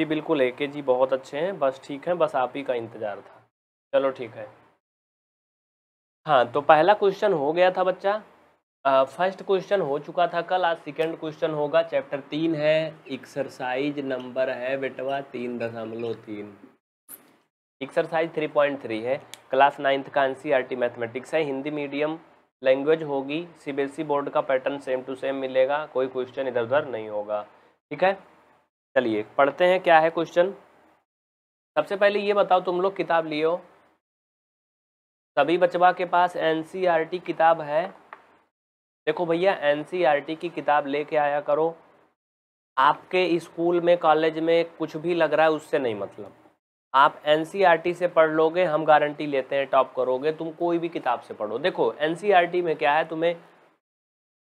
जी बिल्कुल ए के जी बहुत अच्छे हैं बस ठीक है बस आप ही का इंतज़ार था चलो ठीक है हाँ तो पहला क्वेश्चन हो गया था बच्चा फर्स्ट क्वेश्चन हो चुका था कल आज सेकंड क्वेश्चन होगा चैप्टर तीन है एक्सरसाइज नंबर है बेटवा तीन दशमलव तीन एक्सरसाइज थ्री पॉइंट थ्री है क्लास नाइन्थ का N C R T mathematics है हिंदी मीडियम लैंग्वेज होगी सी बोर्ड e का पैटर्न सेम टू सेम मिलेगा कोई क्वेश्चन इधर उधर नहीं होगा ठीक है चलिए पढ़ते हैं क्या है क्वेश्चन सबसे पहले ये बताओ तुम लोग किताब लियो सभी बचवा के पास एन e किताब है देखो भैया एन e की किताब लेके आया करो आपके स्कूल में कॉलेज में कुछ भी लग रहा है उससे नहीं मतलब आप एन e से पढ़ लोगे हम गारंटी लेते हैं टॉप करोगे तुम कोई भी किताब से पढ़ो देखो एन में क्या है तुम्हें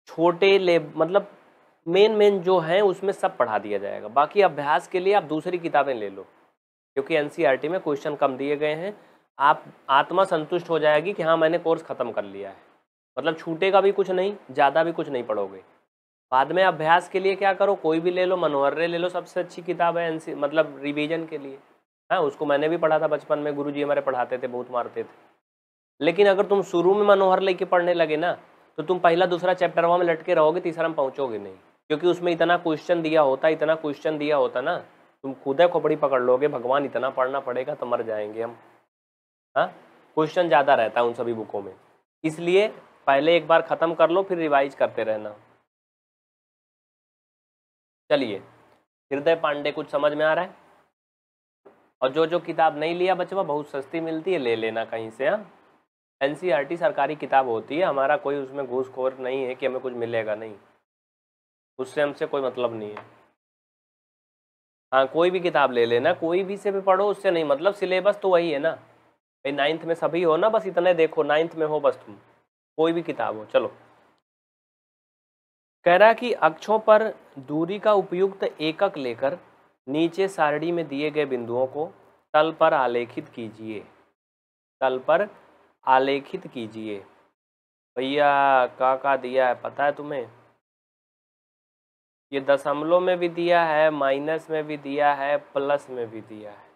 छोटे ले मतलब मेन मेन जो है उसमें सब पढ़ा दिया जाएगा बाकी अभ्यास के लिए आप दूसरी किताबें ले लो क्योंकि एन e में क्वेश्चन कम दिए गए हैं आप आत्मा संतुष्ट हो जाएगी कि हाँ मैंने कोर्स ख़त्म कर लिया है मतलब छूटेगा भी कुछ नहीं ज़्यादा भी कुछ नहीं पढ़ोगे बाद में अभ्यास के लिए क्या करो कोई भी ले लो मनोहर्रे ले लो सबसे अच्छी किताब है एनसी मतलब रिवीजन के लिए हाँ उसको मैंने भी पढ़ा था बचपन में गुरु जी हमारे पढ़ाते थे बहुत मारते थे लेकिन अगर तुम शुरू में मनोहर लेके पढ़ने लगे ना तो तुम पहला दूसरा चैप्टर वहाँ में लटके रहोगे तीसरा में पहुँचोगे नहीं क्योंकि उसमें इतना क्वेश्चन दिया होता इतना क्वेश्चन दिया होता ना तुम खुद है खोपड़ी पकड़ लोगे भगवान इतना पढ़ना पड़ेगा तो मर जाएंगे हम हाँ क्वेश्चन ज़्यादा रहता है उन सभी बुकों में इसलिए पहले एक बार ख़त्म कर लो फिर रिवाइज करते रहना चलिए हृदय पांडे कुछ समझ में आ रहा है और जो जो किताब नहीं लिया बचवा बहुत सस्ती मिलती है ले लेना कहीं से हाँ एन e सरकारी किताब होती है हमारा कोई उसमें घूसखोर नहीं है कि हमें कुछ मिलेगा नहीं उससे हमसे कोई मतलब नहीं है हाँ कोई भी किताब ले लेना कोई भी से भी पढ़ो उससे नहीं मतलब सिलेबस तो वही है ना भाई नाइन्थ में सभी हो ना बस इतने देखो नाइन्थ में हो बस तुम कोई भी किताब हो चलो कह रहा कि अक्षों पर दूरी का उपयुक्त एकक लेकर नीचे सारणी में दिए गए बिंदुओं को तल पर आलेखित कीजिए तल पर आलेखित कीजिए भैया का का दिया है पता है तुम्हें ये दशमलव में भी दिया है माइनस में भी दिया है प्लस में भी दिया है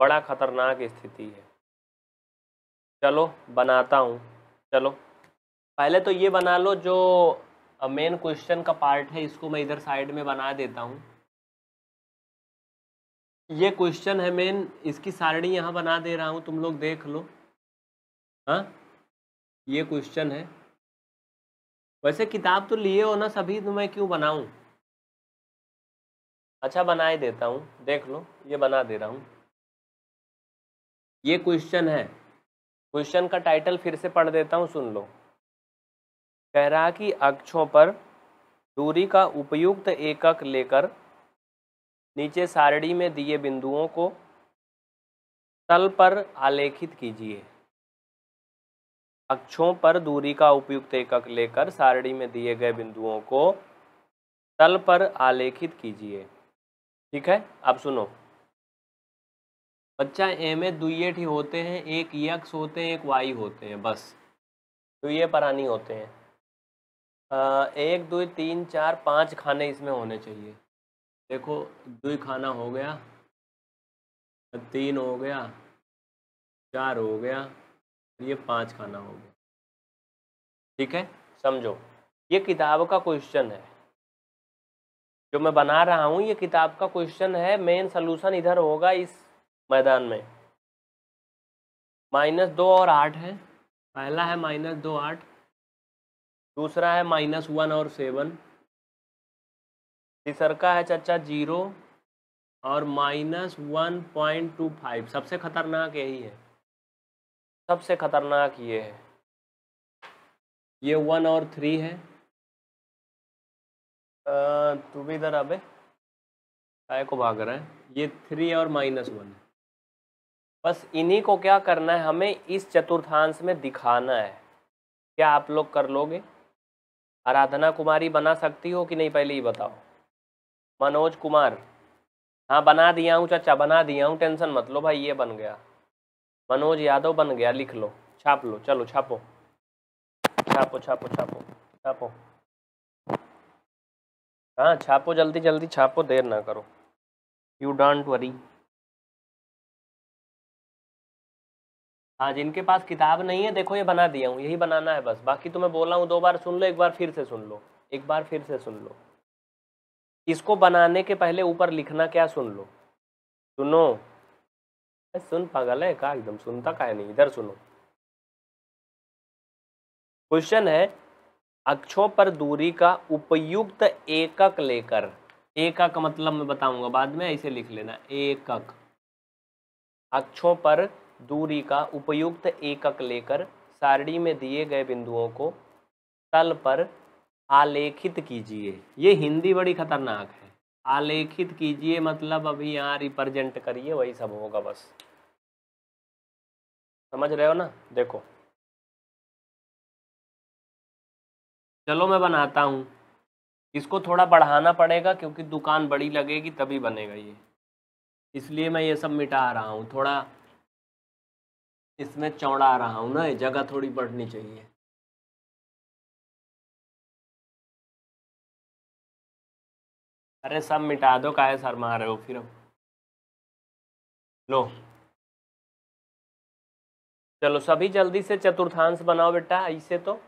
बड़ा खतरनाक स्थिति है चलो बनाता हूँ चलो पहले तो ये बना लो जो मेन क्वेश्चन का पार्ट है इसको मैं इधर साइड में बना देता हूँ ये क्वेश्चन है मेन इसकी सारणी यहाँ बना दे रहा हूँ तुम लोग देख लो हाँ ये क्वेश्चन है वैसे किताब तो लिए हो ना सभी तो मैं क्यों बनाऊँ अच्छा बना ही देता हूँ देख लो ये बना दे रहा हूँ ये क्वेश्चन है क्वेश्चन का टाइटल फिर से पढ़ देता हूँ सुन लो कह रहा कि अक्षों पर दूरी का उपयुक्त एकक लेकर नीचे सारणी में दिए बिंदुओं को तल पर आलेखित कीजिए अक्षों पर दूरी का उपयुक्त एकक लेकर सारणी में दिए गए बिंदुओं को तल पर आलेखित कीजिए ठीक है आप सुनो बच्चा ए में दुएट ही होते हैं एक यक्स होते हैं एक वाई होते हैं बस ये परानी होते हैं आ, एक दो तीन चार पाँच खाने इसमें होने चाहिए देखो दो खाना हो गया तीन हो गया चार हो गया ये पांच खाना हो गया ठीक है समझो ये किताब का क्वेश्चन है जो मैं बना रहा हूँ ये किताब का क्वेश्चन है मेन सोल्यूशन इधर होगा इस मैदान में माइनस दो और आठ है पहला है माइनस दो आठ दूसरा है माइनस वन और सेवन तीसरका है चाचा जीरो और minus one point two five सबसे खतरनाक यही है सबसे खतरनाक ये है ये वन और थ्री है तू भी इधर आबे काय को भाग रहा है ये थ्री और माइनस वन है बस इन्हीं को क्या करना है हमें इस चतुर्थांश में दिखाना है क्या आप लोग कर लोगे आराधना कुमारी बना सकती हो कि नहीं पहले ही बताओ मनोज कुमार हाँ बना दिया हूँ चाचा बना दिया हूँ टेंशन मत लो भाई ये बन गया मनोज यादव बन गया लिख लो छाप लो चलो छापो छापो छापो छापो छापो हाँ छापो जल्दी जल्दी छापो देर ना करो यू डोंट वरी हाँ जिनके पास किताब नहीं है देखो ये बना दिया हूँ यही बनाना है बस बाकी तुम्हें तो बोला हूँ दो बार सुन लो एक बार फिर से सुन लो एक बार फिर से सुन लो इसको बनाने के पहले ऊपर लिखना क्या सुन लो सुनो सुन पागल है का एकदम सुनता का है नहीं इधर सुनो क्वेश्चन है अक्षों पर दूरी का उपयुक्त एकक लेकर एकक मतलब मैं बताऊंगा बाद में ऐसे लिख लेना एकक अक्षों पर दूरी का उपयुक्त एकक लेकर सारणी में दिए गए बिंदुओं को तल पर आलेखित कीजिए ये हिंदी बड़ी खतरनाक है आलेखित कीजिए मतलब अभी यहाँ रिप्रेजेंट करिए वही सब होगा बस समझ रहे हो ना देखो चलो मैं बनाता हूँ इसको थोड़ा बढ़ाना पड़ेगा क्योंकि दुकान बड़ी लगेगी तभी बनेगा ये इसलिए मैं ये सब मिटा रहा हूँ थोड़ा इसमें चौड़ा रहा हूँ ना जगह थोड़ी बढ़नी चाहिए अरे सब मिटा दो काहे सर रहे हो फिर लो चलो सभी जल्दी से चतुर्थांश बनाओ बेटा ऐसे तो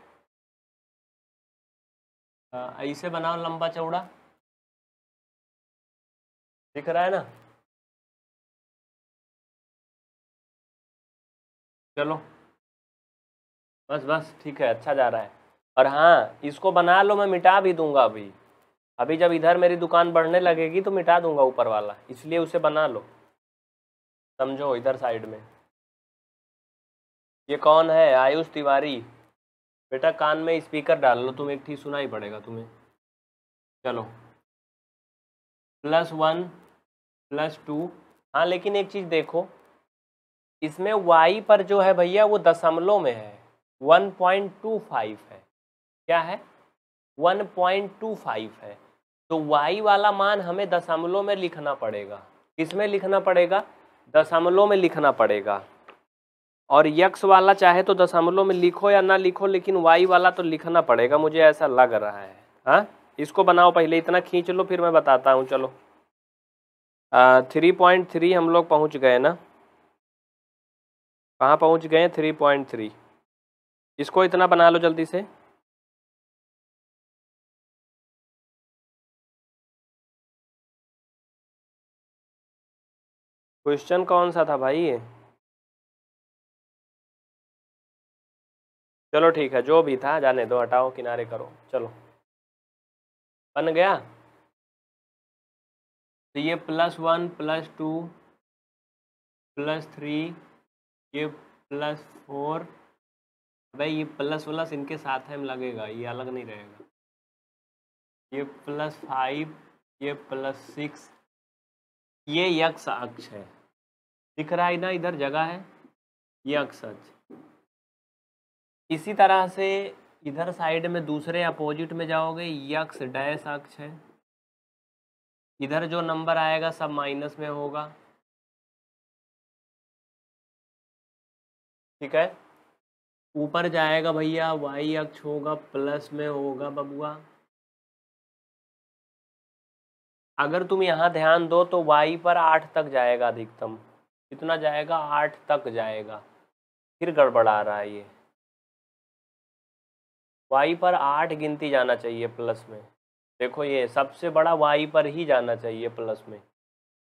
ऐसे बनाओ लंबा चौड़ा दिख रहा है ना चलो बस बस ठीक है अच्छा जा रहा है और हाँ इसको बना लो मैं मिटा भी दूंगा अभी अभी जब इधर मेरी दुकान बढ़ने लगेगी तो मिटा दूंगा ऊपर वाला इसलिए उसे बना लो समझो इधर साइड में ये कौन है आयुष तिवारी बेटा कान में स्पीकर डाल लो तुम एक ठीक सुनाई पड़ेगा तुम्हें चलो प्लस वन प्लस टू हाँ लेकिन एक चीज़ देखो इसमें वाई पर जो है भैया वो दशमलव में है वन पॉइंट टू फाइव है क्या है वन पॉइंट टू फाइव है तो वाई वाला मान हमें दशमलव में लिखना पड़ेगा किसमें लिखना पड़ेगा दशमलव में लिखना पड़ेगा और यक्स वाला चाहे तो दशमलव में लिखो या ना लिखो लेकिन वाई वाला तो लिखना पड़ेगा मुझे ऐसा लग रहा है हाँ इसको बनाओ पहले इतना खींच लो फिर मैं बताता हूँ चलो थ्री पॉइंट थ्री हम लोग पहुँच गए ना कहाँ पहुँच गए थ्री पॉइंट थ्री इसको इतना बना लो जल्दी से क्वेश्चन कौन सा था भाई ये चलो ठीक है जो भी था जाने दो हटाओ किनारे करो चलो बन गया तो ये plus one plus two plus three ये प्लस फोर भाई ये प्लस प्लस इनके साथ हम लगेगा ये अलग नहीं रहेगा ये प्लस फाइव ये प्लस सिक्स ये यक्ष अक्ष है दिख रहा है ना इधर जगह है ये अक्ष अक्ष इसी तरह से इधर साइड में दूसरे अपोजिट में जाओगे यक्स डैश अक्ष है इधर जो नंबर आएगा सब माइनस में होगा ठीक है ऊपर जाएगा भैया वाई अक्ष होगा प्लस में होगा बबुआ अगर तुम यहाँ ध्यान दो तो वाई पर आठ तक जाएगा अधिकतम कितना जाएगा आठ तक जाएगा फिर गड़बड़ा रहा है ये वाई पर आठ गिनती जाना चाहिए प्लस में देखो ये सबसे बड़ा वाई पर ही जाना चाहिए प्लस में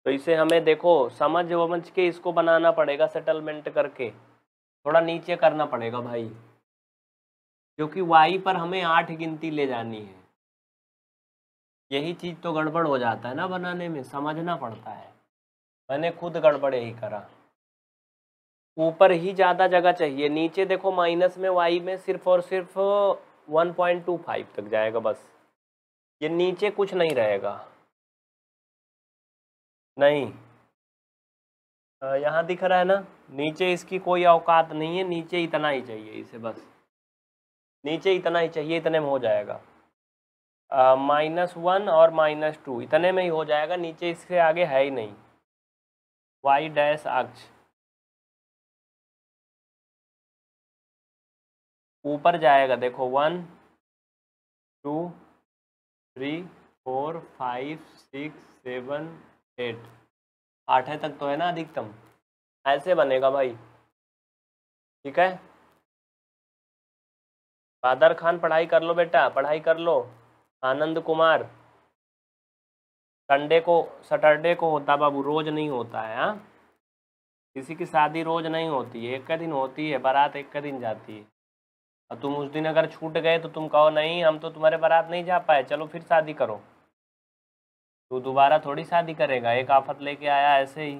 तो इसे हमें देखो समझ वमझ के इसको बनाना पड़ेगा सेटलमेंट करके थोड़ा नीचे करना पड़ेगा भाई क्योंकि वाई पर हमें आठ गिनती ले जानी है यही चीज़ तो गड़बड़ हो जाता है ना बनाने में समझना पड़ता है मैंने खुद गड़बड़ ही करा ऊपर ही ज़्यादा जगह चाहिए नीचे देखो माइनस में वाई में सिर्फ और सिर्फ 1.25 तक जाएगा बस ये नीचे कुछ नहीं रहेगा नहीं यहाँ दिख रहा है ना नीचे इसकी कोई औकात नहीं है नीचे इतना ही चाहिए इसे बस नीचे इतना ही चाहिए इतने में हो जाएगा माइनस वन और माइनस टू इतने में ही हो जाएगा नीचे इसके आगे है ही नहीं वाई डैश अक्ष ऊपर जाएगा देखो one two three four five six seven eight आठ तक तो है ना अधिकतम ऐसे बनेगा भाई ठीक है बादर खान पढ़ाई कर लो बेटा पढ़ाई कर लो आनंद कुमार संडे को सटरडे को होता बाबू रोज नहीं होता है हाँ किसी की शादी रोज नहीं होती है एक का दिन होती है बारात एक का दिन जाती है और तुम उस दिन अगर छूट गए तो तुम कहो नहीं हम तो तुम्हारे बारात नहीं जा पाए चलो फिर शादी करो तो दोबारा थोड़ी शादी करेगा एक आफत लेके आया ऐसे ही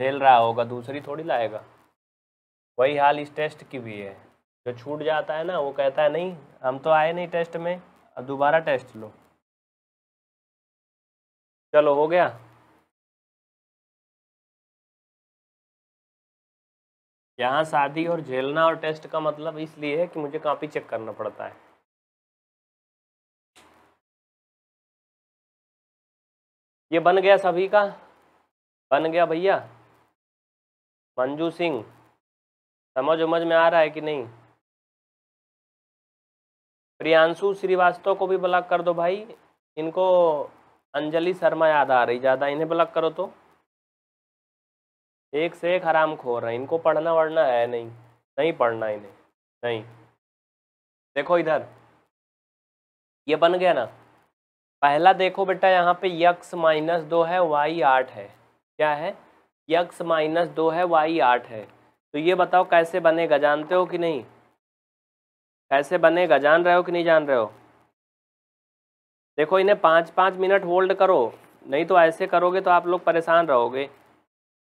झेल रहा होगा दूसरी थोड़ी लाएगा वही हाल इस टेस्ट की भी है जो छूट जाता है ना वो कहता है नहीं हम तो आए नहीं टेस्ट में अब दोबारा टेस्ट लो चलो हो गया यहाँ शादी और झेलना और टेस्ट का मतलब इसलिए है कि मुझे कॉपी चेक करना पड़ता है ये बन गया सभी का बन गया भैया मंजू सिंह समझ उमझ में आ रहा है कि नहीं प्रियांशु श्रीवास्तव को भी ब्लॉक कर दो भाई इनको अंजलि शर्मा याद आ रही ज़्यादा इन्हें ब्लॉक करो तो एक से एक हराम खो रहे हैं इनको पढ़ना वढ़ना है नहीं नहीं पढ़ना इन्हें नहीं देखो इधर ये बन गया ना पहला देखो बेटा यहाँ पे यक्स माइनस दो है वाई आठ है क्या है यक्स माइनस दो है वाई आठ है तो ये बताओ कैसे बनेगा जानते हो कि नहीं कैसे बनेगा जान रहे हो कि नहीं जान रहे हो देखो इन्हें पाँच पाँच मिनट होल्ड करो नहीं तो ऐसे करोगे तो आप लोग परेशान रहोगे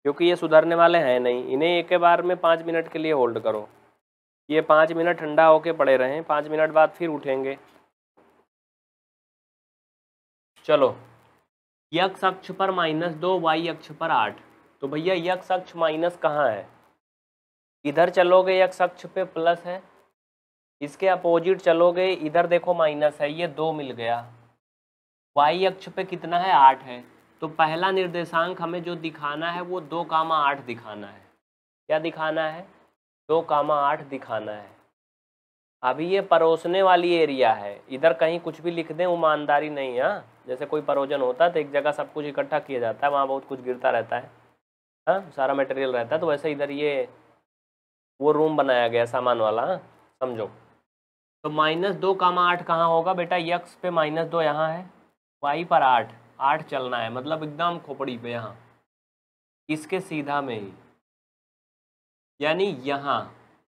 क्योंकि ये सुधरने वाले हैं नहीं इन्हें एक बार में पाँच मिनट के लिए होल्ड करो ये पाँच मिनट ठंडा होके पड़े रहें पाँच मिनट बाद फिर उठेंगे चलो यक्ष अक्ष पर माइनस दो वाई अक्ष पर आठ तो भैया यक्ष अक्ष माइनस कहाँ है इधर चलोगे यक्ष अक्ष पे प्लस है इसके अपोजिट चलोगे इधर देखो माइनस है ये दो मिल गया वाई अक्ष पे कितना है आठ है तो पहला निर्देशांक हमें जो दिखाना है वो दो कामा आठ दिखाना है क्या दिखाना है दो कामा आठ दिखाना है अभी ये परोसने वाली एरिया है इधर कहीं कुछ भी लिख दें ईमानदारी नहीं है हाँ। जैसे कोई परोजन होता है तो एक जगह सब कुछ इकट्ठा किया जाता है वहाँ बहुत कुछ गिरता रहता है हाँ सारा मटेरियल रहता है तो वैसे इधर ये वो रूम बनाया गया सामान वाला हाँ समझो तो माइनस दो कामा आठ कहाँ होगा बेटा यक्स पे माइनस दो यहाँ है वाई पर आठ आठ चलना है मतलब एकदम खोपड़ी पे यहाँ इसके सीधा में ही यानी यहाँ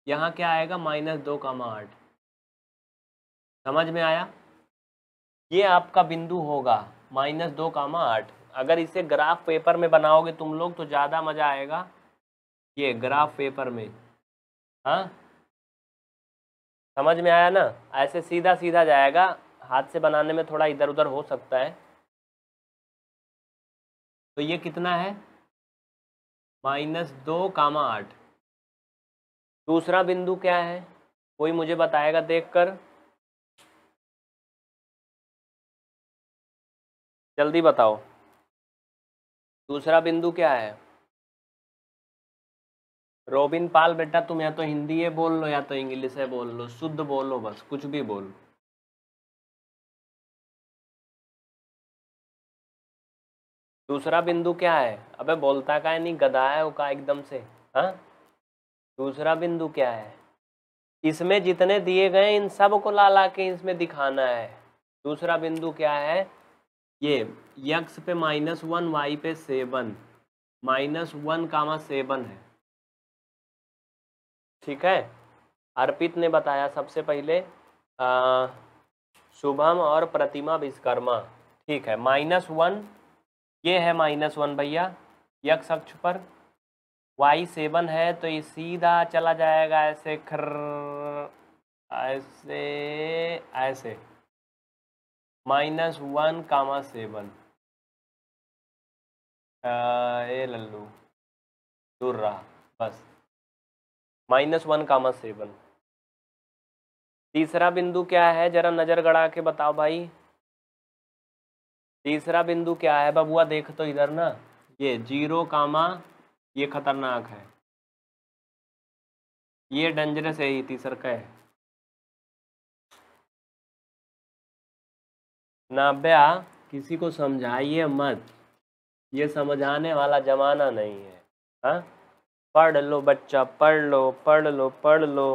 यहाँ क्या आएगा माइनस दो कामा आठ समझ में आया ये आपका बिंदु होगा माइनस दो कामा आठ अगर इसे ग्राफ पेपर में बनाओगे तुम लोग तो ज़्यादा मज़ा आएगा ये ग्राफ पेपर में हाँ समझ में आया ना ऐसे सीधा सीधा जाएगा हाथ से बनाने में थोड़ा इधर उधर हो सकता है तो ये कितना है माइनस दो कामा आठ दूसरा बिंदु क्या है कोई मुझे बताएगा देखकर जल्दी बताओ दूसरा बिंदु क्या है रोबिन पाल बेटा तुम या तो हिंदी है बोल लो या तो इंग्लिश है बोल लो शुद्ध बोलो बस कुछ भी बोलो दूसरा बिंदु क्या है अबे बोलता का है नहीं गदा है का एकदम से हाँ दूसरा बिंदु क्या है इसमें जितने दिए गए इन सब को ला ला के इसमें दिखाना है दूसरा बिंदु क्या है ये यक्स पे माइनस वन वाई पे seven minus one comma seven है ठीक है अर्पित ने बताया सबसे पहले शुभम और प्रतिमा विश्वकर्मा ठीक है माइनस वन ये है माइनस वन भैया यक्ष अक्ष पर वाई सेवन है तो ये सीधा चला जाएगा ऐसे खर ऐसे ऐसे माइनस वन कामा सेवन ए लल्लू दूर रहा बस माइनस वन कामा सेवन तीसरा बिंदु क्या है जरा नज़र गड़ा के बताओ भाई तीसरा बिंदु क्या है बबुआ देख तो इधर ना ये जीरो कामा ये खतरनाक है ये डेंजरस है ये तीसरा का है नाब्या किसी को समझाइए मत ये समझाने वाला जमाना नहीं है हाँ पढ़ लो बच्चा पढ़ लो पढ़ लो पढ़ लो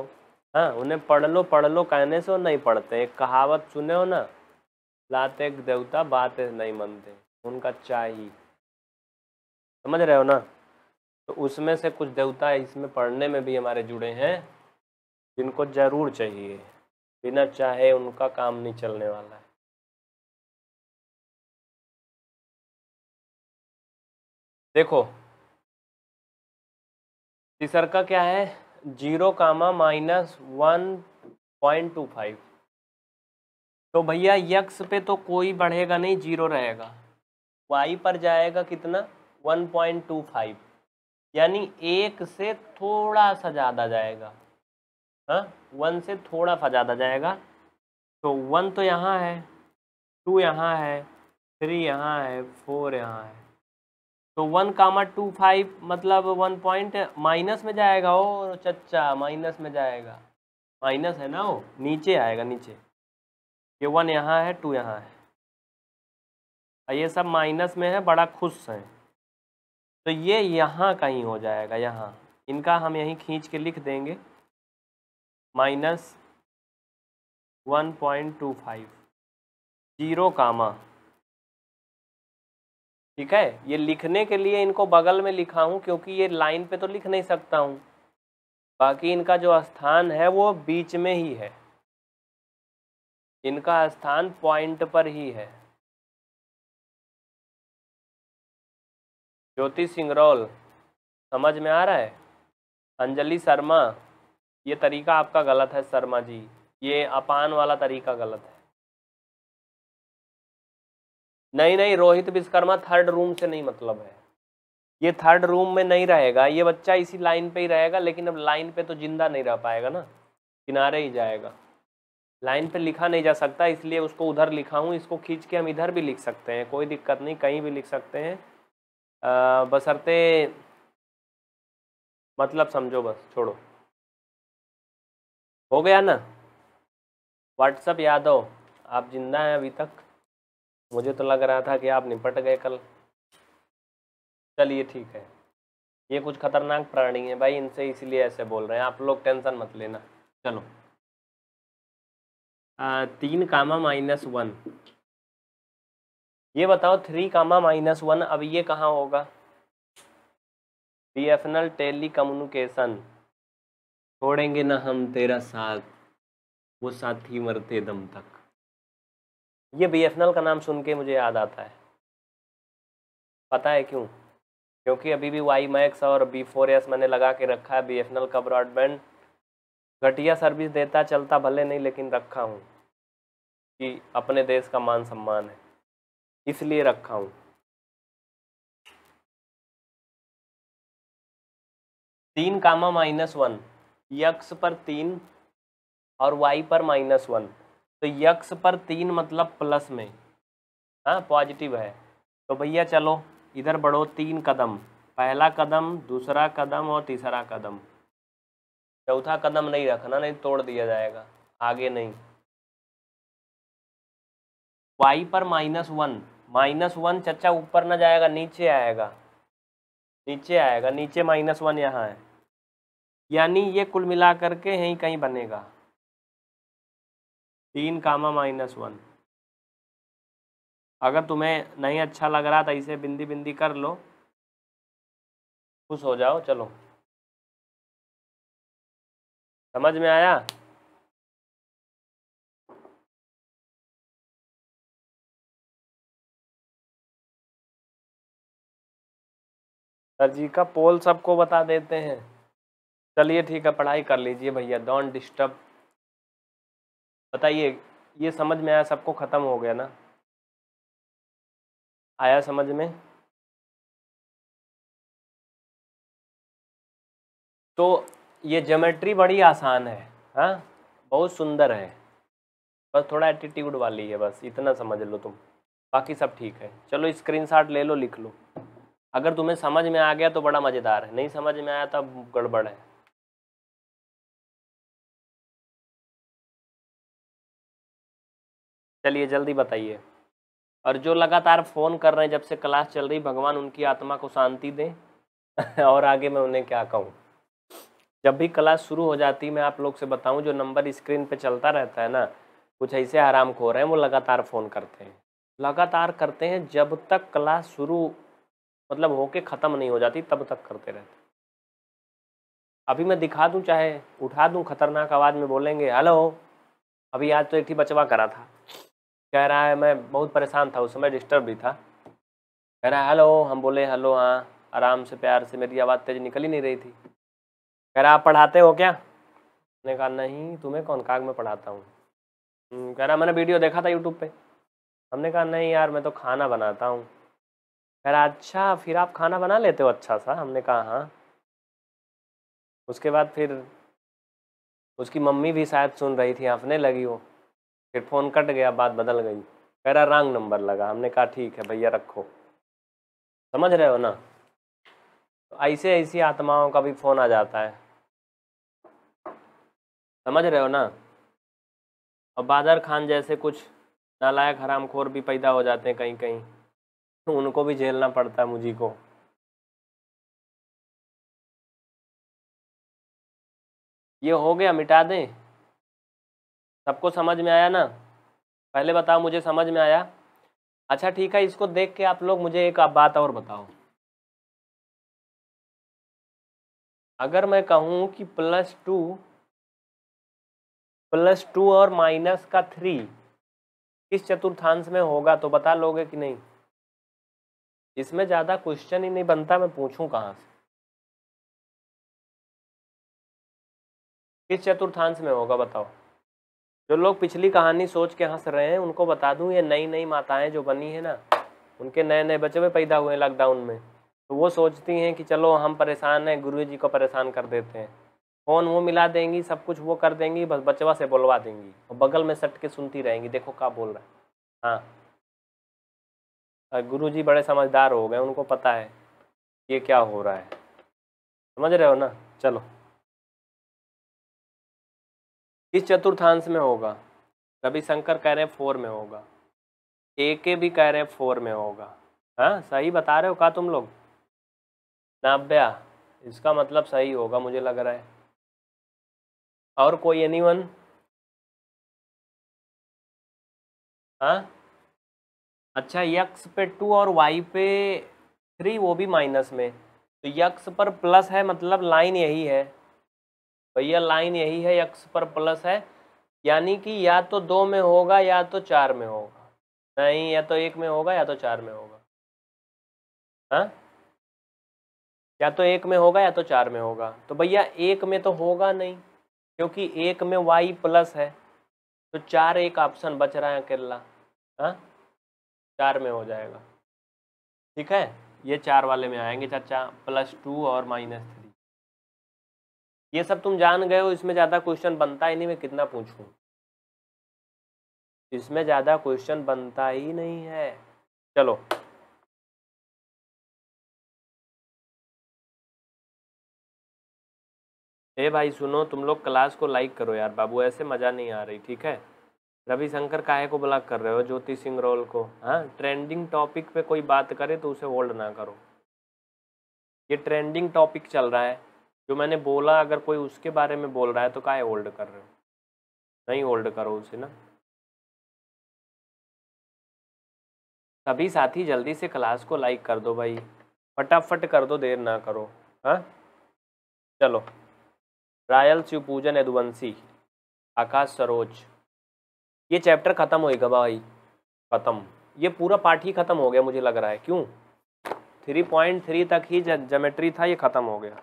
हाँ उन्हें पढ़ लो पढ़ लो कहने से वो नहीं पढ़ते एक कहावत सुने हो ना लाते देवता बातें नहीं मानते उनका चाहिए समझ रहे हो ना तो उसमें से कुछ देवता इसमें पढ़ने में भी हमारे जुड़े हैं जिनको जरूर चाहिए बिना चाहे उनका काम नहीं चलने वाला है देखो तीसर का क्या है zero comma minus one point two five तो भैया यक्स पे तो कोई बढ़ेगा नहीं जीरो रहेगा वाई पर जाएगा कितना 1.25 यानी एक से थोड़ा सा ज़्यादा जाएगा हाँ वन से थोड़ा सा ज़्यादा जाएगा तो वन तो यहाँ है टू यहाँ है थ्री यहाँ है फोर यहाँ है तो वन कामा टू फाइव मतलब वन पॉइंट माइनस में जाएगा ओ चच्चा माइनस में जाएगा माइनस है ना वो नीचे आएगा नीचे ये वन यहाँ है टू यहाँ है और ये सब माइनस में है बड़ा खुश है तो ये यहाँ कहीं हो जाएगा यहाँ इनका हम यहीं खींच के लिख देंगे minus one point two five zero comma ठीक है ये लिखने के लिए इनको बगल में लिखा हूँ क्योंकि ये लाइन पे तो लिख नहीं सकता हूँ बाकी इनका जो स्थान है वो बीच में ही है इनका स्थान पॉइंट पर ही है ज्योति सिंगरौल समझ में आ रहा है अंजलि शर्मा ये तरीका आपका गलत है शर्मा जी ये अपान वाला तरीका गलत है नहीं नहीं रोहित विश्वकर्मा थर्ड रूम से नहीं मतलब है ये थर्ड रूम में नहीं रहेगा ये बच्चा इसी लाइन पे ही रहेगा लेकिन अब लाइन पे तो जिंदा नहीं रह पाएगा ना किनारे ही जाएगा लाइन पे लिखा नहीं जा सकता इसलिए उसको उधर लिखा हूँ इसको खींच के हम इधर भी लिख सकते हैं कोई दिक्कत नहीं कहीं भी लिख सकते हैं बसरते मतलब समझो बस छोड़ो हो गया ना व्हाट्सअप यादव आप जिंदा हैं अभी तक मुझे तो लग रहा था कि आप निपट गए कल चलिए ठीक है ये कुछ खतरनाक प्राणी है भाई इनसे इसलिए ऐसे बोल रहे हैं आप लोग टेंशन मत लेना चलो तीन कामा माइनस वन ये बताओ थ्री कामा माइनस वन अब ये कहाँ होगा B F L telecommunication छोड़ेंगे ना हम तेरा साथ वो साथी मरते दम तक ये बी एफ एल का नाम सुन के मुझे याद आता है पता है क्यों क्योंकि अभी भी वाई मैक्स और बी फोर एस मैंने लगा के रखा है बी एफ एन एल का ब्रॉडबैंड घटिया सर्विस देता चलता भले नहीं लेकिन रखा हूँ कि अपने देश का मान सम्मान है इसलिए रखा हूँ तीन कामा माइनस वन यक्स पर तीन और वाई पर माइनस वन तो यक्स पर तीन मतलब प्लस में हाँ पॉजिटिव है तो भैया चलो इधर बढ़ो तीन कदम पहला कदम दूसरा कदम और तीसरा कदम चौथा कदम नहीं रखना नहीं तोड़ दिया जाएगा आगे नहीं वाई पर माइनस वन माइनस वन चचा ऊपर ना जाएगा नीचे आएगा नीचे आएगा नीचे माइनस वन यहाँ है यानी ये कुल मिला करके यहीं कहीं बनेगा तीन कामा माइनस वन अगर तुम्हें नहीं अच्छा लग रहा तो इसे बिंदी बिंदी कर लो खुश हो जाओ चलो समझ में आया सर जी का पोल सबको बता देते हैं चलिए ठीक है पढ़ाई कर लीजिए भैया डोंट डिस्टर्ब बताइए ये समझ में आया सबको ख़त्म हो गया ना आया समझ में तो ये जोमेट्री बड़ी आसान है हाँ बहुत सुंदर है बस थोड़ा एटीट्यूड वाली है बस इतना समझ लो तुम बाकी सब ठीक है चलो स्क्रीनशॉट ले लो लिख लो अगर तुम्हें समझ में आ गया तो बड़ा मज़ेदार है नहीं समझ में आया तो गड़बड़ है चलिए जल्दी बताइए और जो लगातार फ़ोन कर रहे हैं जब से क्लास चल रही भगवान उनकी आत्मा को शांति दें और आगे मैं उन्हें क्या कहूँ जब भी क्लास शुरू हो जाती मैं आप लोग से बताऊं जो नंबर स्क्रीन पे चलता रहता है ना कुछ ऐसे आराम खो रहे हैं वो लगातार फ़ोन करते हैं लगातार करते हैं जब तक क्लास शुरू मतलब होके ख़त्म नहीं हो जाती तब तक करते रहते अभी मैं दिखा दूँ चाहे उठा दूँ खतरनाक आवाज़ में बोलेंगे हेलो अभी आज तो एक ही बचवा करा था कह रहा है मैं बहुत परेशान था उस समय डिस्टर्ब भी था कह रहा है हेलो हम बोले हेलो हाँ आराम से प्यार से मेरी आवाज़ तेज निकल ही नहीं रही थी कह रहा आप पढ़ाते हो क्या मैंने कहा नहीं तुम्हें कौन काग में पढ़ाता हूँ हम्म, कह रहा मैंने वीडियो देखा था यूट्यूब पे हमने कहा नहीं यार मैं तो खाना बनाता हूँ कह रहा अच्छा फिर आप खाना बना लेते हो अच्छा सा हमने कहा हाँ उसके बाद फिर उसकी मम्मी भी शायद सुन रही थी हंसने लगी हो फिर फ़ोन कट गया बात बदल गई कह रहा रॉन्ग नंबर लगा हमने कहा ठीक है भैया रखो समझ रहे हो ना तो ऐसे ऐसी आत्माओं का भी फ़ोन आ जाता है समझ रहे हो ना और बादर खान जैसे कुछ नालायक हरामखोर भी पैदा हो जाते हैं कहीं कहीं तो उनको भी झेलना पड़ता है मुझी को ये हो गया मिटा दें सबको समझ में आया ना पहले बताओ मुझे समझ में आया अच्छा ठीक है इसको देख के आप लोग मुझे एक आप बात और बताओ अगर मैं कहूँ कि प्लस टू प्लस टू और माइनस का थ्री किस चतुर्थांश में होगा तो बता लोगे कि नहीं इसमें ज़्यादा क्वेश्चन ही नहीं बनता मैं पूछूं कहाँ से किस चतुर्थांश में होगा बताओ जो लोग पिछली कहानी सोच के हंस रहे हैं उनको बता दूं ये नई नई माताएं जो बनी है ना उनके नए नए बच्चे भी पैदा हुए हैं लॉकडाउन में तो वो सोचती हैं कि चलो हम परेशान हैं गुरु जी को परेशान कर देते हैं फोन वो मिला देंगी सब कुछ वो कर देंगी बस बचवा से बोलवा देंगी और बगल में सट के सुनती रहेंगी देखो क्या बोल रहा है हाँ गुरु जी बड़े समझदार हो गए उनको पता है ये क्या हो रहा है समझ रहे हो ना चलो इस चतुर्थांश में होगा कभी शंकर कह रहे हैं फोर में होगा ए के भी कह रहे हैं फोर में होगा हाँ सही बता रहे हो कहा तुम लोग नाभ्या इसका मतलब सही होगा मुझे लग रहा है और कोई एनी वन हाँ? अच्छा यक्स पे टू और वाई पे थ्री वो भी माइनस में तो यक्स पर प्लस है मतलब लाइन यही है भैया लाइन यही है यक्स पर प्लस है यानी कि या तो दो में होगा या तो चार में होगा नहीं या तो एक में होगा या तो चार में होगा हाँ या तो एक में होगा या तो चार में होगा तो भैया एक में तो होगा नहीं क्योंकि एक में वाई प्लस है तो चार एक ऑप्शन बच रहा है अकेला हाँ चार में हो जाएगा ठीक है ये चार वाले में आएंगे चाचा प्लस टू और माइनस थ्री ये सब तुम जान गए हो इसमें ज़्यादा क्वेश्चन बनता ही नहीं मैं कितना पूछूँ इसमें ज़्यादा क्वेश्चन बनता ही नहीं है चलो ए भाई सुनो तुम लोग क्लास को लाइक करो यार बाबू ऐसे मज़ा नहीं आ रही ठीक है रविशंकर काहे को ब्लॉक कर रहे हो ज्योति सिंह रोल को हाँ ट्रेंडिंग टॉपिक पे कोई बात करे तो उसे होल्ड ना करो ये ट्रेंडिंग टॉपिक चल रहा है जो मैंने बोला अगर कोई उसके बारे में बोल रहा है तो काहे होल्ड कर रहे हो नहीं होल्ड करो उसे ना सभी साथी जल्दी से क्लास को लाइक कर दो भाई फटाफट कर दो देर ना करो हाँ चलो रायल शिव पूजन यदुवंशी आकाश सरोज ये चैप्टर ख़त्म होएगा भाई ख़त्म ये पूरा पार्ट ही ख़त्म हो गया मुझे लग रहा है क्यों थ्री पॉइंट थ्री तक ही जोमेट्री था ये ख़त्म हो गया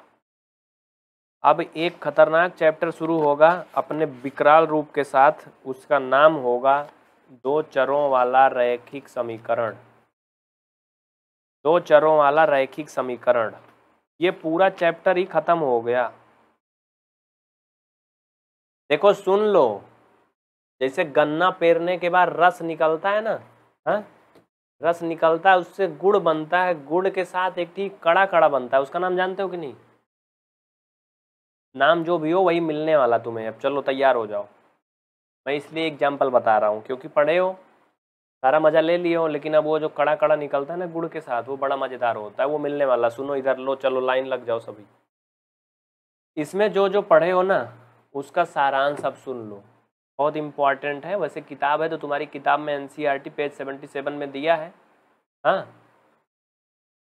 अब एक खतरनाक चैप्टर शुरू होगा अपने विकराल रूप के साथ उसका नाम होगा दो चरों वाला रैखिक समीकरण दो चरों वाला रैखिक समीकरण ये पूरा चैप्टर ही ख़त्म हो गया देखो सुन लो जैसे गन्ना पेरने के बाद रस निकलता है ना हा? रस निकलता है उससे गुड़ बनता है गुड़ के साथ एक ठीक कड़ा कड़ा बनता है उसका नाम जानते हो कि नहीं नाम जो भी हो वही मिलने वाला तुम्हें अब चलो तैयार हो जाओ मैं इसलिए एग्जाम्पल बता रहा हूँ क्योंकि पढ़े हो सारा मज़ा ले लिए हो लेकिन अब वो जो कड़ा कड़ा निकलता है ना गुड़ के साथ वो बड़ा मज़ेदार होता है वो मिलने वाला सुनो इधर लो चलो लाइन लग जाओ सभी इसमें जो जो पढ़े हो ना उसका सारांश अब सुन लो बहुत इंपॉर्टेंट है वैसे किताब है तो तुम्हारी किताब में एन पेज सेवेंटी में दिया है हाँ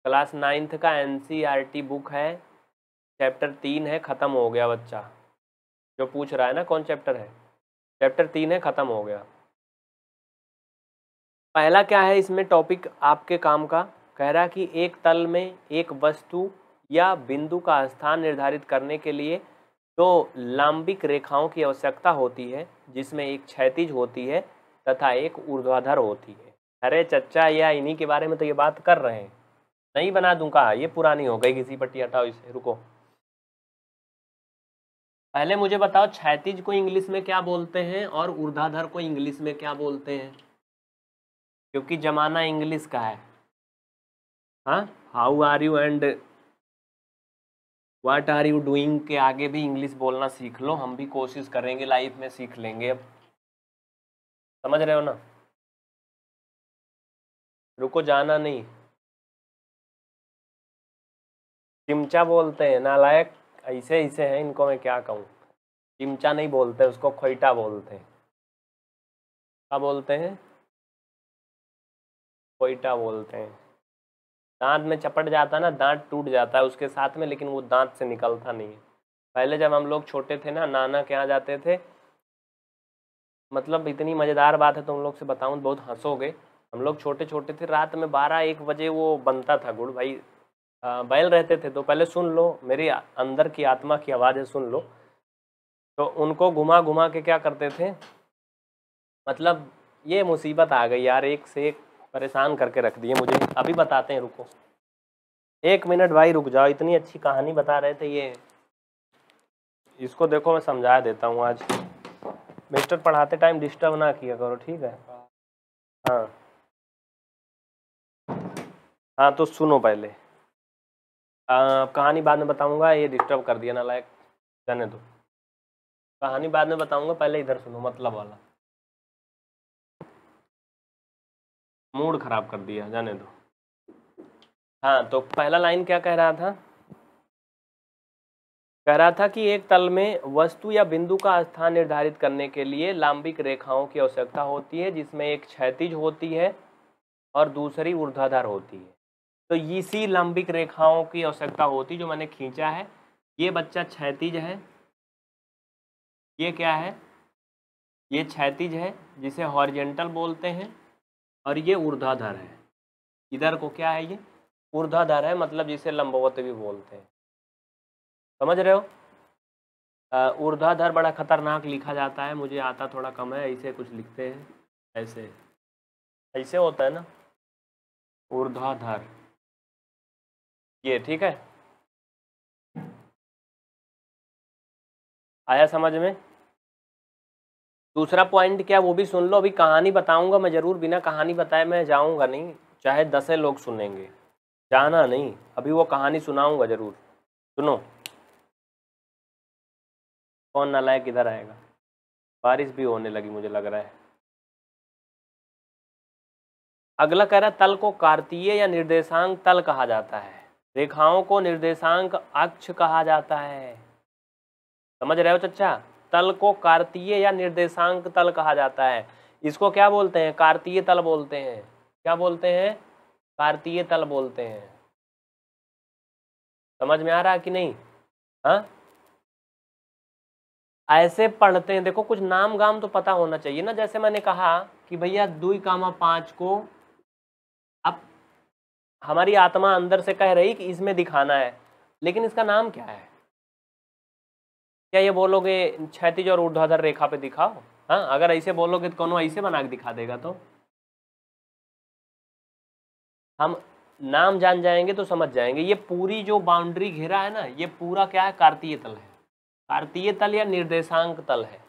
क्लास नाइन्थ का एन बुक e है चैप्टर तीन है ख़त्म हो गया बच्चा जो पूछ रहा है ना कौन चैप्टर है चैप्टर तीन है ख़त्म हो गया पहला क्या है इसमें टॉपिक आपके काम का कह रहा कि एक तल में एक वस्तु या बिंदु का स्थान निर्धारित करने के लिए तो लांबिक रेखाओं की आवश्यकता होती है जिसमें एक क्षैतिज होती है तथा एक ऊर्ध्वाधर होती है अरे चच्चा या इन्हीं के बारे में तो ये बात कर रहे हैं नहीं बना दूंगा ये पुरानी हो गई किसी पट्टी हटाओ इसे रुको पहले मुझे बताओ क्षैतिज को इंग्लिश में क्या बोलते हैं और ऊर्धाधर को इंग्लिश में क्या बोलते हैं क्योंकि जमाना इंग्लिश का है how are you and what are you doing के आगे भी इंग्लिश बोलना सीख लो हम भी कोशिश करेंगे लाइफ में सीख लेंगे अब समझ रहे हो ना रुको जाना नहीं चिमचा बोलते हैं नालायक ऐसे ऐसे हैं इनको मैं क्या कहूँ चिमचा नहीं बोलते उसको खोइटा बोलते क्या बोलते हैं खोइटा बोलते हैं दांत में चपट जाता है ना दांत टूट जाता है उसके साथ में लेकिन वो दांत से निकलता नहीं है पहले जब हम लोग छोटे थे ना नाना के यहाँ जाते थे मतलब इतनी मज़ेदार बात है तुम तो लोग से बताऊँ बहुत हंसोगे हम लोग छोटे छोटे थे रात में बारह एक बजे वो बनता था गुड़ भाई बैल रहते थे तो पहले सुन लो मेरी अंदर की आत्मा की आवाज़ें सुन लो तो उनको घुमा घुमा के क्या करते थे मतलब ये मुसीबत आ गई यार एक से एक परेशान करके रख दिए मुझे अभी बताते हैं रुको एक मिनट भाई रुक जाओ इतनी अच्छी कहानी बता रहे थे ये इसको देखो मैं समझा देता हूँ आज मिस्टर पढ़ाते टाइम डिस्टर्ब ना किया करो ठीक है हाँ हाँ तो सुनो पहले आ, कहानी बाद में बताऊंगा ये डिस्टर्ब कर दिया ना लायक जाने दो कहानी बाद में बताऊंगा पहले इधर सुनो मतलब वाला मूड खराब कर दिया जाने दो हाँ तो पहला लाइन क्या कह रहा था कह रहा था कि एक तल में वस्तु या बिंदु का स्थान निर्धारित करने के लिए लांबिक रेखाओं की आवश्यकता होती है जिसमें एक क्षैतिज होती है और दूसरी ऊर्ध्वाधर होती है तो इसी लंबिक रेखाओं की आवश्यकता होती जो मैंने खींचा है ये बच्चा क्षैतिज है ये क्या है ये क्षैतिज है जिसे हॉरिजेंटल बोलते हैं और ये ऊर्ध्वाधर है इधर को क्या है ये ऊर्ध्वाधर है मतलब जिसे लंबवत भी बोलते हैं समझ रहे हो ऊर्ध्वाधर बड़ा खतरनाक लिखा जाता है मुझे आता थोड़ा कम है ऐसे कुछ लिखते हैं ऐसे ऐसे होता है ना ऊर्ध्वाधर ये ठीक है आया समझ में दूसरा पॉइंट क्या वो भी सुन लो अभी कहानी बताऊंगा मैं ज़रूर बिना कहानी बताए मैं जाऊंगा नहीं चाहे दसें लोग सुनेंगे जाना नहीं अभी वो कहानी सुनाऊंगा ज़रूर सुनो कौन नालायक इधर आएगा बारिश भी होने लगी मुझे लग रहा है अगला कह रहा तल को कार्तीय या निर्देशांक तल कहा जाता है रेखाओं को निर्देशांक अक्ष कहा जाता है समझ रहे हो चचा तल को कार्तीय या निर्देशांक तल कहा जाता है इसको क्या बोलते हैं कार्तीय तल बोलते हैं क्या बोलते हैं कार्तीय तल बोलते हैं समझ में आ रहा कि नहीं हा? ऐसे पढ़ते हैं देखो कुछ नाम गाम तो पता होना चाहिए ना जैसे मैंने कहा कि भैया दुई कामा पांच को अब हमारी आत्मा अंदर से कह रही कि इसमें दिखाना है लेकिन इसका नाम क्या है क्या ये बोलोगे क्षैतिज और ऊर्ध्वाधर रेखा पे दिखाओ हाँ अगर ऐसे बोलोगे तो कौन ऐसे बना के दिखा देगा तो हम नाम जान जाएंगे तो समझ जाएंगे ये पूरी जो बाउंड्री घेरा है ना ये पूरा क्या है कार्तीय तल है कार्तीय तल या निर्देशांक तल है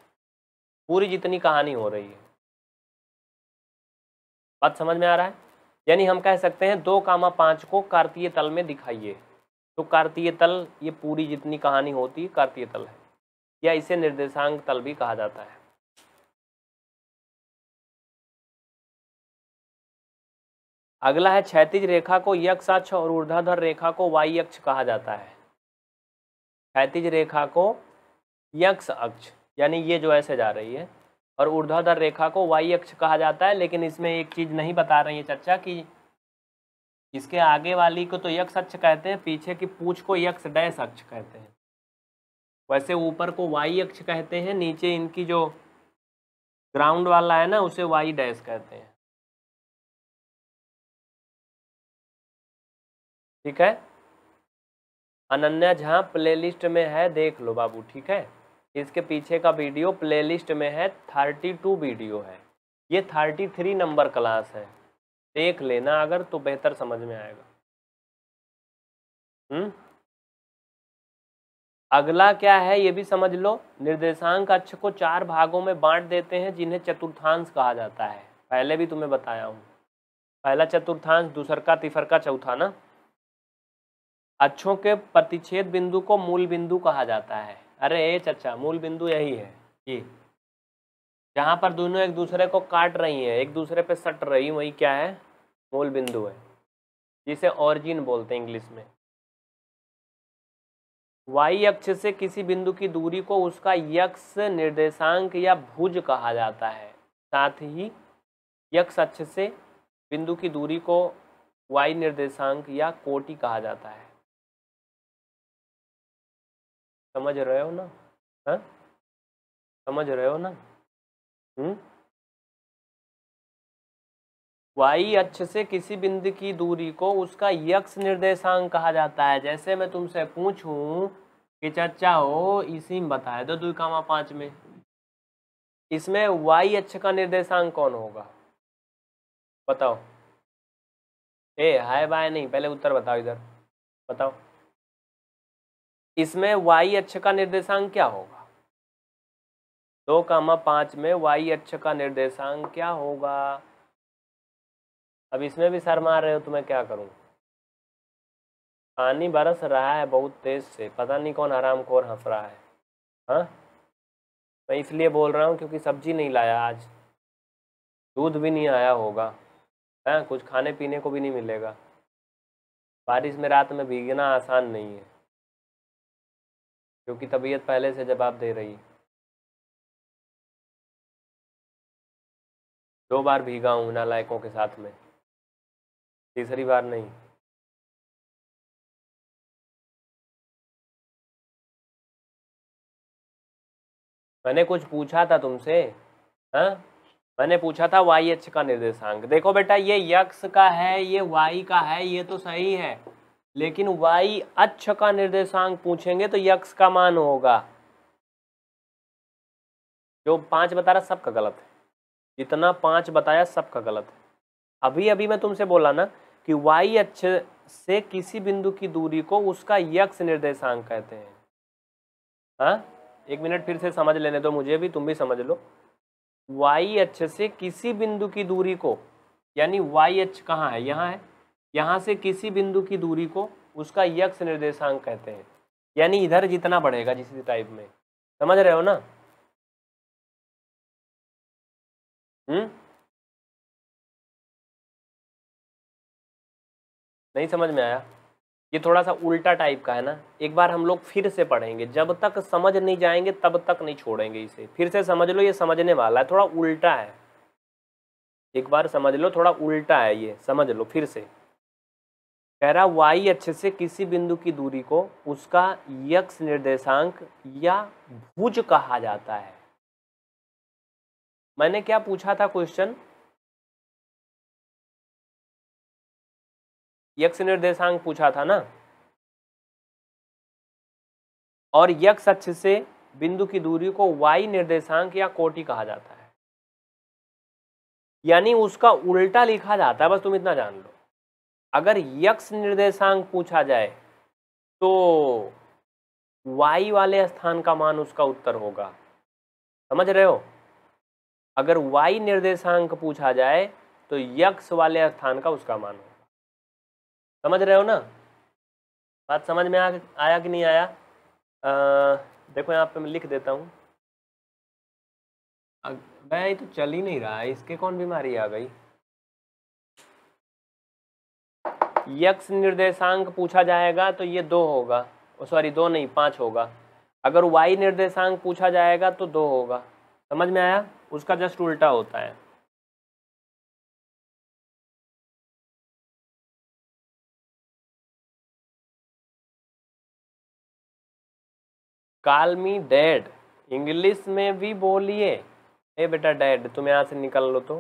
पूरी जितनी कहानी हो रही है बात समझ में आ रहा है यानी हम कह सकते हैं दो कामा पाँच को कार्तीय तल में दिखाइए तो कार्तीय तल ये पूरी जितनी कहानी होती है कार्तीय तल है या इसे निर्देशांक तल भी कहा जाता है अगला है क्षैतिज रेखा को यक्ष अक्ष और ऊर्ध्वाधर रेखा को वाई अक्ष कहा जाता है क्षैतिज रेखा को यक्ष अक्ष यानी ये जो ऐसे जा रही है और ऊर्ध्वाधर रेखा को वाई अक्ष कहा जाता है लेकिन इसमें एक चीज नहीं बता रही है चर्चा कि इसके आगे वाली को तो यक्ष अक्ष कहते हैं पीछे की पूछ को यक्ष डैश अक्ष कहते हैं वैसे ऊपर को वाई अक्ष कहते हैं नीचे इनकी जो ग्राउंड वाला है ना उसे वाई डैश कहते हैं ठीक है अनन्या झा प्लेलिस्ट में है देख लो बाबू ठीक है इसके पीछे का वीडियो प्लेलिस्ट में है थर्टी टू वीडियो है ये थर्टी थ्री नंबर क्लास है देख लेना अगर तो बेहतर समझ में आएगा हम्म अगला क्या है ये भी समझ लो निर्देशांक अक्ष को चार भागों में बांट देते हैं जिन्हें चतुर्थांश कहा जाता है पहले भी तुम्हें बताया हूँ पहला चतुर्थांश दूसर का तिफर का चौथा ना अच्छों के प्रतिच्छेद बिंदु को मूल बिंदु कहा जाता है अरे ए चचा मूल बिंदु यही है ये जहाँ पर दोनों एक दूसरे को काट रही हैं एक दूसरे पे सट रही वही क्या है मूल बिंदु है जिसे ओरिजिन बोलते हैं इंग्लिश में वाई अक्ष से किसी बिंदु की दूरी को उसका यक्ष निर्देशांक या भुज कहा जाता है साथ ही यक्ष अक्ष से बिंदु की दूरी को वाई निर्देशांक या कोटि कहा जाता है समझ रहे हो ना हा? समझ रहे हो ना हम्म वाई अक्ष से किसी बिंदु की दूरी को उसका यक्ष निर्देशांक कहा जाता है जैसे मैं तुमसे पूछूं कि चर्चा हो इसी में बताए दो कामा पाँच में इसमें वाई अक्ष का निर्देशांक कौन होगा बताओ ए हाय बाय नहीं पहले उत्तर बताओ इधर बताओ इसमें वाई अक्ष का निर्देशांक क्या होगा दो कामा पाँच में वाई अक्ष का निर्देशांक क्या होगा अब इसमें भी सर मार रहे हो तो मैं क्या करूँ पानी बरस रहा है बहुत तेज़ से पता नहीं कौन आराम कौन हंस रहा है हाँ मैं इसलिए बोल रहा हूँ क्योंकि सब्जी नहीं लाया आज दूध भी नहीं आया होगा हैं हाँ, कुछ खाने पीने को भी नहीं मिलेगा बारिश में रात में भीगना आसान नहीं है क्योंकि तबीयत पहले से जवाब दे रही दो बार भीगा हूँ नालायकों के साथ में तीसरी बार नहीं मैंने कुछ पूछा था तुमसे हा? मैंने पूछा था वाई एच का निर्देशांक देखो बेटा ये यक्स का है ये वाई का है ये तो सही है लेकिन वाई अच्छ का निर्देशांक पूछेंगे तो यक्स का मान होगा जो पांच बता रहा सबका गलत है जितना पांच बताया सबका गलत है अभी अभी मैं तुमसे बोला ना कि वाई अक्ष से किसी बिंदु की दूरी को उसका यक्ष निर्देशांक कहते हैं हाँ एक मिनट फिर से समझ लेने दो मुझे भी तुम भी समझ लो वाई अक्ष से किसी बिंदु की दूरी को यानी वाई अक्ष कहाँ है यहाँ है यहाँ से किसी बिंदु की दूरी को उसका यक्ष निर्देशांक कहते हैं यानी इधर जितना बढ़ेगा जिस टाइप में समझ रहे हो ना हम्म नहीं समझ में आया ये थोड़ा सा उल्टा टाइप का है ना एक बार हम लोग फिर से पढ़ेंगे जब तक समझ नहीं जाएंगे तब तक नहीं छोड़ेंगे इसे फिर से समझ लो ये समझने वाला है थोड़ा उल्टा है एक बार समझ लो थोड़ा उल्टा है ये समझ लो फिर से कह रहा वाई अच्छे से किसी बिंदु की दूरी को उसका यक्ष निर्देशांक या भुज कहा जाता है मैंने क्या पूछा था क्वेश्चन यक्ष निर्देशांक पूछा था ना और यक्ष अक्ष से बिंदु की दूरी को वाई निर्देशांक या कोटि कहा जाता है यानी उसका उल्टा लिखा जाता है बस तुम इतना जान लो अगर यक्ष निर्देशांक पूछा जाए तो वाई वाले स्थान का मान उसका उत्तर होगा समझ रहे हो अगर वाई निर्देशांक पूछा जाए तो यक्ष वाले स्थान का उसका मान होगा समझ रहे हो ना बात समझ में आ आया कि नहीं आया आ, देखो यहाँ पे मैं लिख देता हूँ भाई तो चल ही नहीं रहा है इसके कौन बीमारी आ गई यक्ष निर्देशांक पूछा जाएगा तो ये दो होगा सॉरी दो नहीं पाँच होगा अगर वाई निर्देशांक पूछा जाएगा तो दो होगा समझ में आया उसका जस्ट उल्टा होता है काल मी डैड इंग्लिश में भी बोलिए ए बेटा डैड तुम यहाँ से निकल लो तो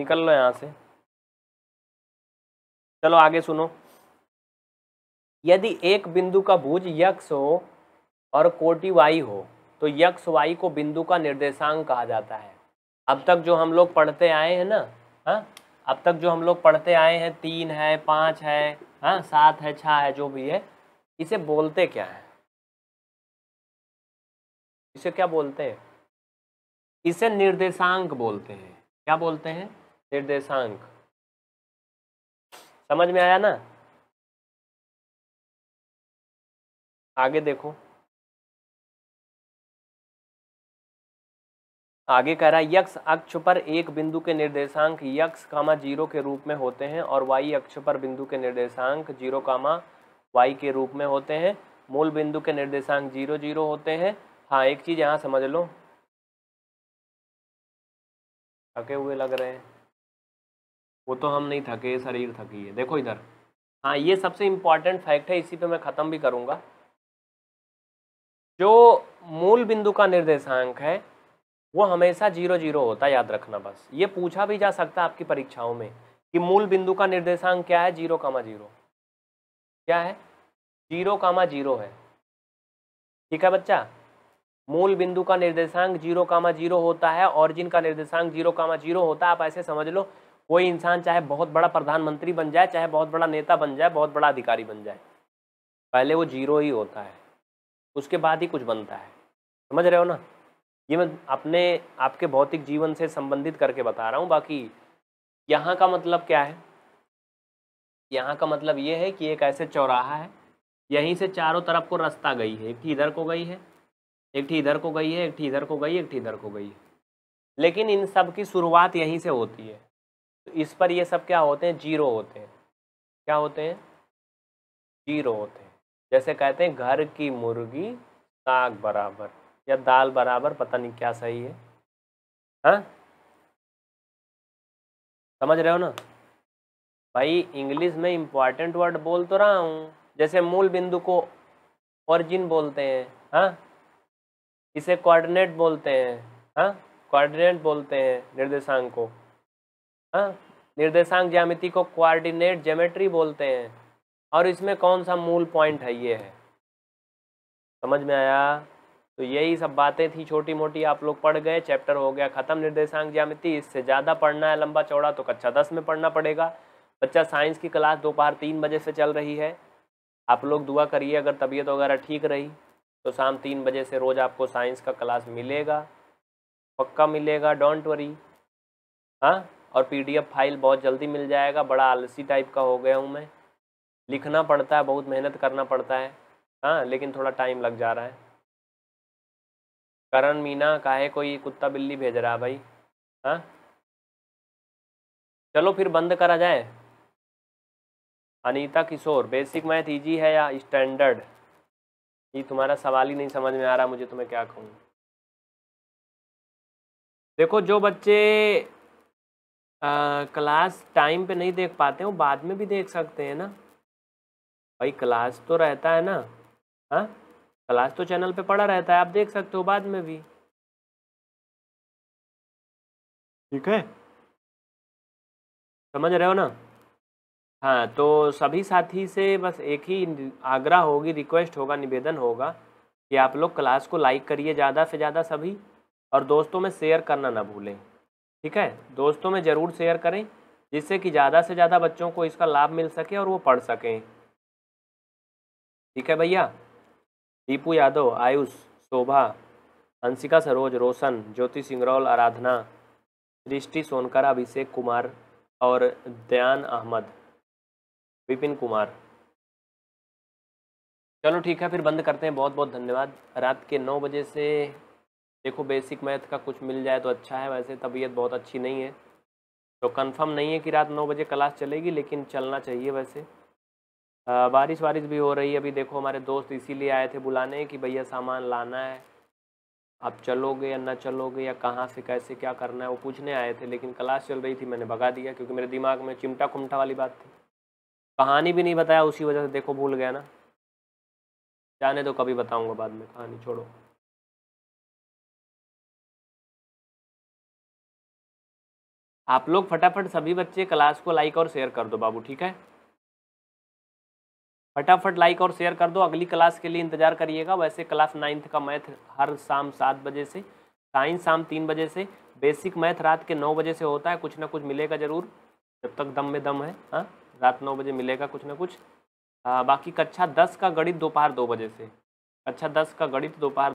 निकल लो यहाँ से चलो आगे सुनो यदि एक बिंदु का भुज यक्ष हो और कोटि वाई हो तो यक्ष वाई को बिंदु का निर्देशांक कहा जाता है अब तक जो हम लोग पढ़ते आए हैं ना हाँ अब तक जो हम लोग पढ़ते आए हैं तीन है पाँच है हाँ सात है छः है जो भी है इसे बोलते क्या है इसे क्या बोलते हैं इसे निर्देशांक बोलते हैं क्या बोलते हैं निर्देशांक समझ में आया ना आगे देखो आगे कह रहा है यक्ष अक्ष पर एक बिंदु के निर्देशांक यक्ष कामा जीरो के रूप में होते हैं और वाई अक्ष पर बिंदु के निर्देशांक जीरो कामा वाई के रूप में होते हैं मूल बिंदु के निर्देशांक जीरो जीरो होते हैं हाँ एक चीज़ यहाँ समझ लो थके हुए लग रहे हैं वो तो हम नहीं थके शरीर थकी है देखो इधर हाँ ये सबसे इम्पॉर्टेंट फैक्ट है इसी पे मैं ख़त्म भी करूँगा जो मूल बिंदु का निर्देशांक है वो हमेशा जीरो जीरो होता है याद रखना बस ये पूछा भी जा सकता है आपकी परीक्षाओं में कि मूल बिंदु का निर्देशांक क्या है जीरो कामा जीरो क्या है जीरो कामा जीरो है ठीक है बच्चा मूल बिंदु का निर्देशांक जीरो कामा जीरो होता है ऑरिजिन का निर्देशांक जीरो कामा जीरो होता है आप ऐसे समझ लो कोई इंसान चाहे बहुत बड़ा प्रधानमंत्री बन जाए चाहे बहुत बड़ा नेता बन जाए बहुत बड़ा अधिकारी बन जाए पहले वो जीरो ही होता है उसके बाद ही कुछ बनता है समझ रहे हो ना ये मैं अपने आपके भौतिक जीवन से संबंधित करके बता रहा हूँ बाकी यहाँ का मतलब क्या है यहाँ का मतलब ये है कि एक ऐसे चौराहा है यहीं से चारों तरफ को रास्ता गई है कि इधर को गई है एक ठी इधर को गई है एक ठी इधर को गई एक ठी इधर को गई लेकिन इन सब की शुरुआत यहीं से होती है तो इस पर ये सब क्या होते हैं जीरो होते हैं क्या होते हैं जीरो होते हैं जैसे कहते हैं घर की मुर्गी साग बराबर या दाल बराबर पता नहीं क्या सही है हाँ समझ रहे हो ना भाई इंग्लिश में इम्पॉर्टेंट वर्ड बोल तो रहा हूँ जैसे मूल बिंदु को ओरिजिन बोलते हैं हाँ इसे कोऑर्डिनेट बोलते हैं हाँ कोऑर्डिनेट बोलते हैं निर्देशांक को हाँ निर्देशांक ज्यामिति को कोऑर्डिनेट ज्योमेट्री बोलते हैं और इसमें कौन सा मूल पॉइंट है ये है समझ में आया तो यही सब बातें थी छोटी मोटी आप लोग पढ़ गए चैप्टर हो गया ख़त्म निर्देशांक ज्यामिति इससे ज़्यादा पढ़ना है लंबा चौड़ा तो कक्षा दस में पढ़ना पड़ेगा बच्चा साइंस की क्लास दोपहर तीन बजे से चल रही है आप लोग दुआ करिए अगर तबीयत वगैरह ठीक रही तो शाम तीन बजे से रोज़ आपको साइंस का क्लास मिलेगा पक्का मिलेगा डोंट वरी हाँ और पीडीएफ फाइल बहुत जल्दी मिल जाएगा बड़ा आलसी टाइप का हो गया हूँ मैं लिखना पड़ता है बहुत मेहनत करना पड़ता है हाँ लेकिन थोड़ा टाइम लग जा रहा है करण मीना काहे कोई कुत्ता बिल्ली भेज रहा है भाई हाँ चलो फिर बंद करा जाए Anita Kishore basic math easy है या स्टैंडर्ड ये तुम्हारा सवाल ही नहीं समझ में आ रहा मुझे तुम्हें क्या कहूँ देखो जो बच्चे आ, क्लास टाइम पे नहीं देख पाते हैं वो बाद में भी देख सकते हैं ना भाई क्लास तो रहता है ना हाँ क्लास तो चैनल पे पड़ा रहता है आप देख सकते हो बाद में भी ठीक है समझ रहे हो ना हाँ तो सभी साथी से बस एक ही आग्रह होगी रिक्वेस्ट होगा निवेदन होगा कि आप लोग क्लास को लाइक करिए ज़्यादा से ज़्यादा सभी और दोस्तों में शेयर करना ना भूलें ठीक है दोस्तों में ज़रूर शेयर करें जिससे कि ज़्यादा से ज़्यादा बच्चों को इसका लाभ मिल सके और वो पढ़ सकें ठीक है भैया दीपू यादव आयुष शोभा अंशिका सरोज रोशन ज्योति सिंगरौल आराधना दृष्टि सोनकर अभिषेक कुमार और दयान अहमद विपिन कुमार चलो ठीक है फिर बंद करते हैं बहुत बहुत धन्यवाद रात के नौ बजे से देखो बेसिक मैथ का कुछ मिल जाए तो अच्छा है वैसे तबीयत बहुत अच्छी नहीं है तो कंफर्म नहीं है कि रात नौ बजे क्लास चलेगी लेकिन चलना चाहिए वैसे आ, बारिश वारिश भी हो रही है अभी देखो हमारे दोस्त इसीलिए आए थे बुलाने कि भैया सामान लाना है आप चलोगे या ना चलोगे या कहाँ से कैसे क्या करना है वो पूछने आए थे लेकिन क्लास चल रही थी मैंने भगा दिया क्योंकि मेरे दिमाग में चिमटा खुमटा वाली बात थी कहानी भी नहीं बताया उसी वजह से देखो भूल गया ना जाने तो कभी बताऊंगा बाद में कहानी छोड़ो आप लोग फटाफट सभी बच्चे क्लास को लाइक और शेयर कर दो बाबू ठीक है फटाफट लाइक और शेयर कर दो अगली क्लास के लिए इंतजार करिएगा वैसे क्लास नाइन्थ का मैथ हर शाम सात बजे से साइंस शाम तीन बजे से बेसिक मैथ रात के नौ बजे से होता है कुछ ना कुछ मिलेगा जरूर जब तक दम में दम है हाँ रात नौ बजे मिलेगा कुछ ना कुछ आ, बाकी कक्षा दस का गणित दोपहर दो बजे से कक्षा दस का गणित दोपहर